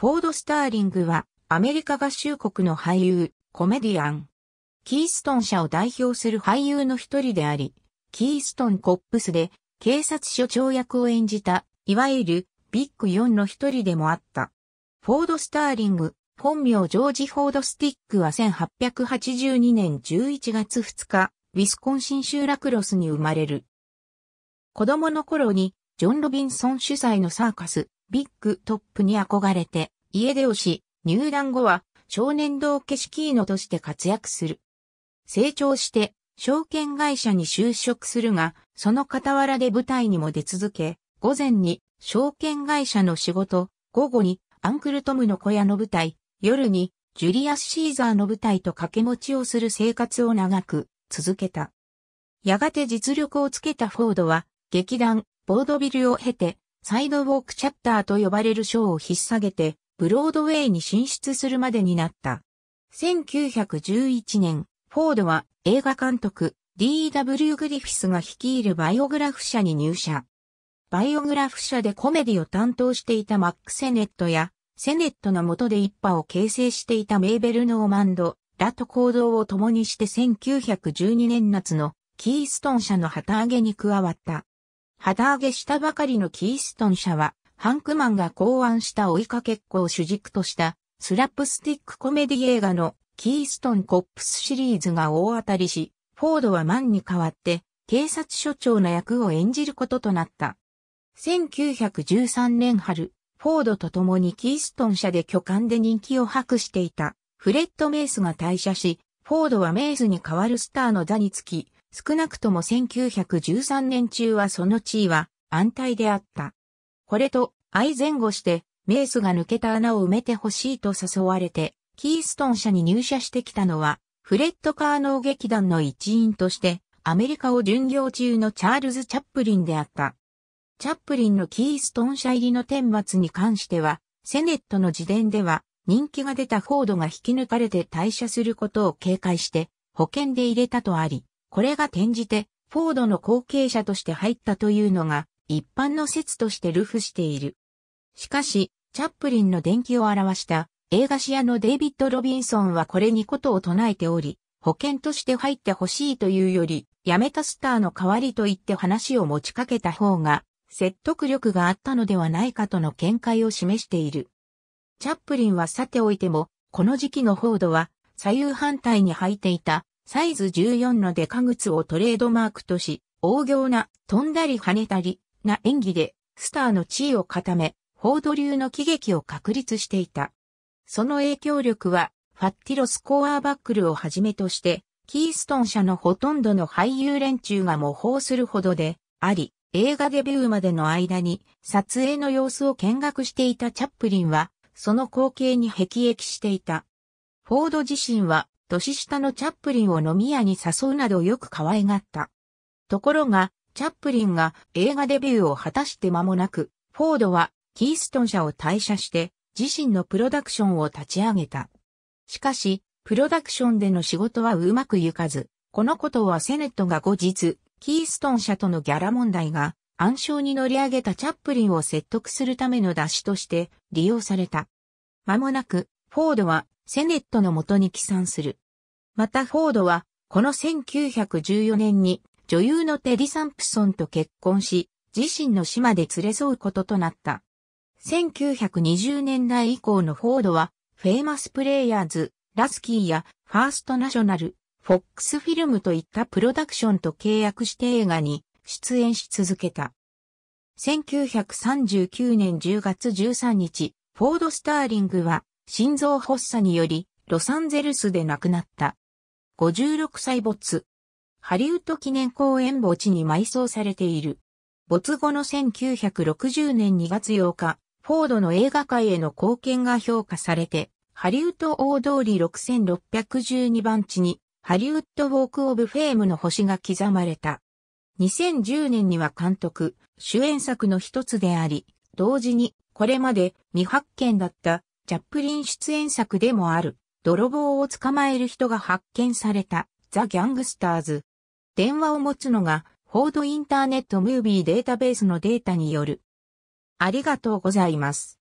フォード・スターリングは、アメリカ合衆国の俳優、コメディアン。キーストン社を代表する俳優の一人であり、キーストン・コップスで、警察署長役を演じた、いわゆる、ビッグ4の一人でもあった。フォード・スターリング、本名ジョージ・フォード・スティックは1882年11月2日、ウィスコンシン州ラクロスに生まれる。子供の頃に、ジョン・ロビンソン主催のサーカス、ビッグトップに憧れて、家出をし、入団後は少年道化式のノとして活躍する。成長して、証券会社に就職するが、その傍らで舞台にも出続け、午前に証券会社の仕事、午後にアンクルトムの小屋の舞台、夜にジュリアス・シーザーの舞台と掛け持ちをする生活を長く続けた。やがて実力をつけたフォードは、劇団、ボードビルを経て、サイドウォークチャプターと呼ばれる賞を引っ提げて、ブロードウェイに進出するまでになった。1911年、フォードは映画監督 D.W. グリフィスが率いるバイオグラフ社に入社。バイオグラフ社でコメディを担当していたマック・セネットや、セネットの下で一派を形成していたメーベル・ノーマンド、ッと行動を共にして1912年夏のキーストン社の旗揚げに加わった。旗揚げしたばかりのキーストン社は、ハンクマンが考案した追いかけっこを主軸とした、スラップスティックコメディ映画のキーストンコップスシリーズが大当たりし、フォードはマンに代わって、警察署長の役を演じることとなった。1913年春、フォードと共にキーストン社で巨漢で人気を博していた、フレッド・メイスが退社し、フォードはメイスに代わるスターの座につき、少なくとも1913年中はその地位は安泰であった。これと相前後して、メースが抜けた穴を埋めてほしいと誘われて、キーストン社に入社してきたのは、フレッド・カーノー劇団の一員として、アメリカを巡業中のチャールズ・チャップリンであった。チャップリンのキーストン社入りの顛末に関しては、セネットの自伝では、人気が出たフォードが引き抜かれて退社することを警戒して、保険で入れたとあり、これが転じて、フォードの後継者として入ったというのが、一般の説として流布している。しかし、チャップリンの伝記を表した映画史屋のデイビッド・ロビンソンはこれにことを唱えており、保険として入ってほしいというより、辞めたスターの代わりと言って話を持ちかけた方が、説得力があったのではないかとの見解を示している。チャップリンはさておいても、この時期のフォードは左右反対に入っていたサイズ14のデカ靴をトレードマークとし、大行な飛んだり跳ねたりな演技でスターの地位を固め、フォード流の喜劇を確立していた。その影響力は、ファッティロスコアバックルをはじめとして、キーストン社のほとんどの俳優連中が模倣するほどで、あり、映画デビューまでの間に撮影の様子を見学していたチャップリンは、その光景に辟易していた。フォード自身は年下のチャップリンを飲み屋に誘うなどよく可愛がった。ところが、チャップリンが映画デビューを果たして間もなく、フォードはキーストン社を退社して自身のプロダクションを立ち上げた。しかし、プロダクションでの仕事はうまくいかず、このことはセネットが後日、キーストン社とのギャラ問題が暗礁に乗り上げたチャップリンを説得するための出しとして利用された。間もなく、フォードはセネットのもとに帰参する。またフォードは、この1914年に女優のテリ・サンプソンと結婚し、自身の島で連れ添うこととなった。1920年代以降のフォードは、フェイマスプレイヤーズ、ラスキーやファーストナショナル、フォックスフィルムといったプロダクションと契約して映画に出演し続けた。1939年10月13日、フォード・スターリングは心臓発作により、ロサンゼルスで亡くなった。56歳没。ハリウッド記念公園墓地に埋葬されている。没後の1960年2月8日、フォードの映画界への貢献が評価されて、ハリウッド大通り6612番地に、ハリウッドウォークオブフェームの星が刻まれた。2010年には監督、主演作の一つであり、同時にこれまで未発見だったチャップリン出演作でもある、泥棒を捕まえる人が発見された、ザ・ギャングスターズ。電話を持つのが、フォードインターネットムービーデータベースのデータによる。ありがとうございます。